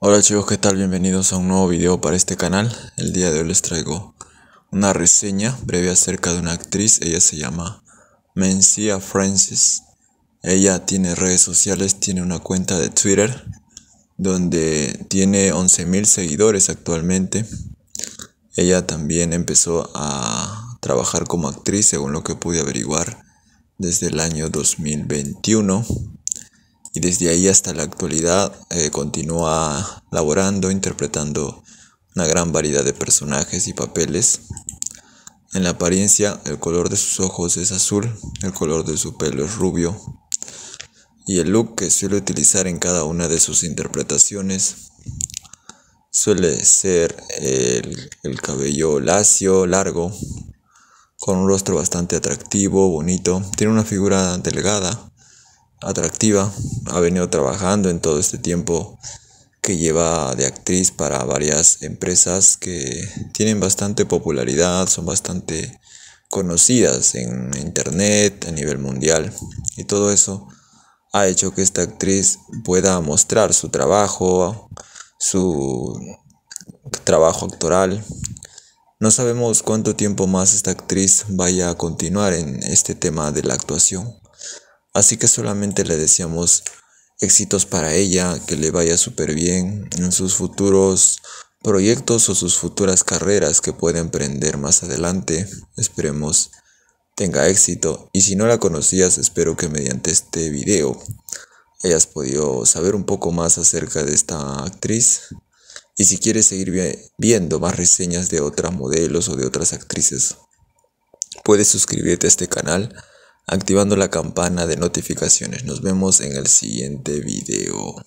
Hola chicos, ¿qué tal? Bienvenidos a un nuevo video para este canal. El día de hoy les traigo una reseña breve acerca de una actriz. Ella se llama Mencia Francis. Ella tiene redes sociales, tiene una cuenta de Twitter donde tiene 11.000 seguidores actualmente. Ella también empezó a trabajar como actriz, según lo que pude averiguar, desde el año 2021 y desde ahí hasta la actualidad eh, continúa laborando, interpretando una gran variedad de personajes y papeles. En la apariencia, el color de sus ojos es azul, el color de su pelo es rubio y el look que suele utilizar en cada una de sus interpretaciones suele ser el, el cabello lacio, largo, con un rostro bastante atractivo, bonito, tiene una figura delgada, atractiva. Ha venido trabajando en todo este tiempo que lleva de actriz para varias empresas que tienen bastante popularidad, son bastante conocidas en internet, a nivel mundial. Y todo eso ha hecho que esta actriz pueda mostrar su trabajo, su trabajo actoral. No sabemos cuánto tiempo más esta actriz vaya a continuar en este tema de la actuación. Así que solamente le deseamos éxitos para ella, que le vaya súper bien en sus futuros proyectos o sus futuras carreras que pueda emprender más adelante. Esperemos tenga éxito y si no la conocías espero que mediante este video hayas podido saber un poco más acerca de esta actriz y si quieres seguir viendo más reseñas de otras modelos o de otras actrices puedes suscribirte a este canal activando la campana de notificaciones. Nos vemos en el siguiente video.